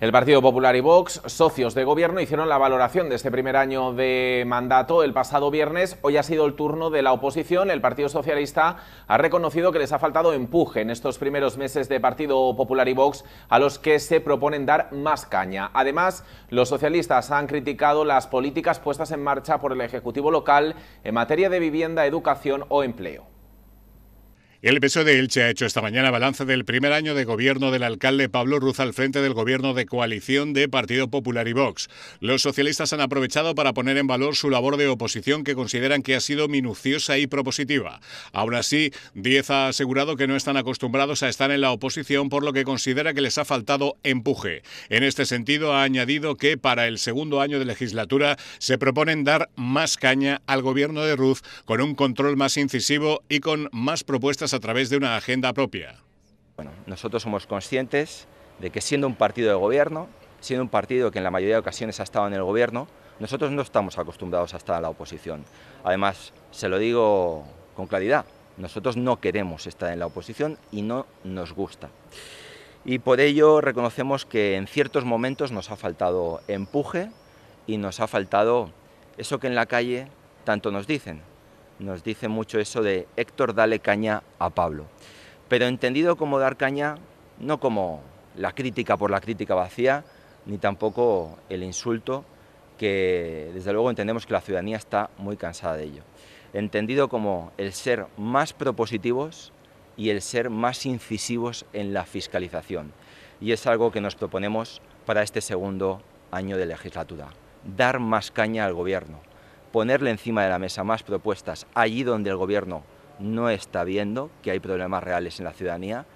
El Partido Popular y Vox, socios de gobierno, hicieron la valoración de este primer año de mandato el pasado viernes. Hoy ha sido el turno de la oposición. El Partido Socialista ha reconocido que les ha faltado empuje en estos primeros meses de Partido Popular y Vox a los que se proponen dar más caña. Además, los socialistas han criticado las políticas puestas en marcha por el Ejecutivo local en materia de vivienda, educación o empleo. El PSOE de Elche ha hecho esta mañana balance del primer año de gobierno del alcalde Pablo Ruz al frente del gobierno de coalición de Partido Popular y Vox. Los socialistas han aprovechado para poner en valor su labor de oposición que consideran que ha sido minuciosa y propositiva. Aún así, Diez ha asegurado que no están acostumbrados a estar en la oposición por lo que considera que les ha faltado empuje. En este sentido, ha añadido que para el segundo año de legislatura se proponen dar más caña al gobierno de Ruz con un control más incisivo y con más propuestas a través de una agenda propia. Bueno, nosotros somos conscientes de que siendo un partido de gobierno, siendo un partido que en la mayoría de ocasiones ha estado en el gobierno, nosotros no estamos acostumbrados a estar en la oposición. Además, se lo digo con claridad, nosotros no queremos estar en la oposición y no nos gusta. Y por ello reconocemos que en ciertos momentos nos ha faltado empuje y nos ha faltado eso que en la calle tanto nos dicen, nos dice mucho eso de Héctor, dale caña a Pablo. Pero entendido como dar caña, no como la crítica por la crítica vacía, ni tampoco el insulto, que desde luego entendemos que la ciudadanía está muy cansada de ello. Entendido como el ser más propositivos y el ser más incisivos en la fiscalización. Y es algo que nos proponemos para este segundo año de legislatura, dar más caña al gobierno, ponerle encima de la mesa más propuestas allí donde el gobierno no está viendo que hay problemas reales en la ciudadanía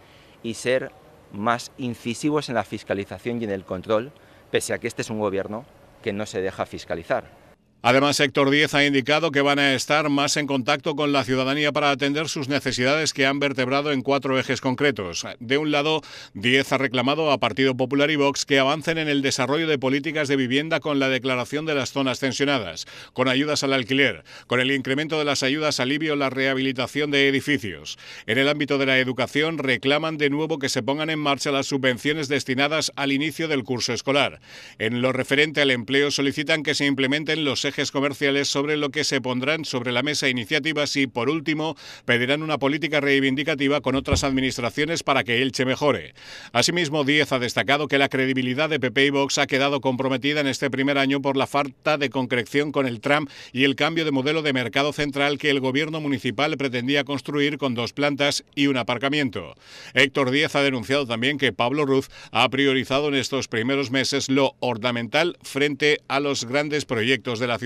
y ser más incisivos en la fiscalización y en el control, pese a que este es un gobierno que no se deja fiscalizar. Además, sector 10 ha indicado que van a estar más en contacto con la ciudadanía para atender sus necesidades que han vertebrado en cuatro ejes concretos. De un lado, 10 ha reclamado a Partido Popular y Vox que avancen en el desarrollo de políticas de vivienda con la declaración de las zonas tensionadas, con ayudas al alquiler, con el incremento de las ayudas alivio la rehabilitación de edificios. En el ámbito de la educación, reclaman de nuevo que se pongan en marcha las subvenciones destinadas al inicio del curso escolar. En lo referente al empleo, solicitan que se implementen los ejes comerciales sobre lo que se pondrán sobre la mesa iniciativas y, por último, pedirán una política reivindicativa con otras administraciones para que Elche mejore. Asimismo, Díez ha destacado que la credibilidad de PP y Vox ha quedado comprometida en este primer año por la falta de concreción con el tram y el cambio de modelo de mercado central que el gobierno municipal pretendía construir con dos plantas y un aparcamiento. Héctor Díez ha denunciado también que Pablo Ruz ha priorizado en estos primeros meses lo ornamental frente a los grandes proyectos de la ciudad.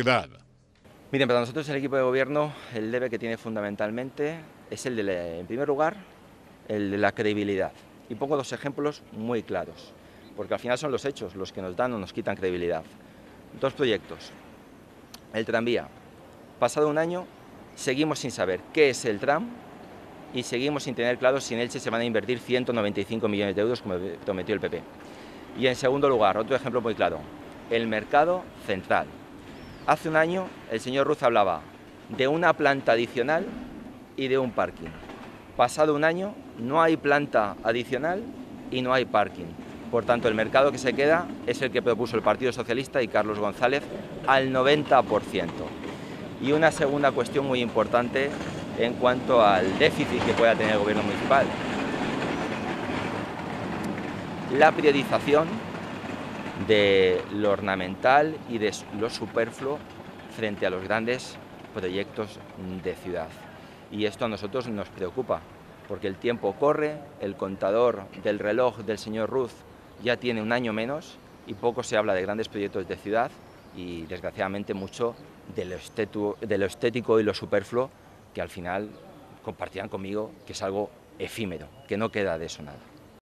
Miren, para nosotros el equipo de gobierno, el debe que tiene fundamentalmente es el de, en primer lugar, el de la credibilidad. Y pongo dos ejemplos muy claros, porque al final son los hechos los que nos dan o nos quitan credibilidad. Dos proyectos. El tranvía. Pasado un año, seguimos sin saber qué es el tram y seguimos sin tener claro si en él se van a invertir 195 millones de euros, como prometió el PP. Y en segundo lugar, otro ejemplo muy claro, el mercado central. Hace un año el señor Ruz hablaba de una planta adicional y de un parking. Pasado un año no hay planta adicional y no hay parking. Por tanto, el mercado que se queda es el que propuso el Partido Socialista y Carlos González al 90%. Y una segunda cuestión muy importante en cuanto al déficit que pueda tener el gobierno municipal. La priorización de lo ornamental y de lo superfluo frente a los grandes proyectos de ciudad. Y esto a nosotros nos preocupa, porque el tiempo corre, el contador del reloj del señor Ruth ya tiene un año menos y poco se habla de grandes proyectos de ciudad y desgraciadamente mucho de lo, de lo estético y lo superfluo que al final compartían conmigo que es algo efímero, que no queda de eso nada.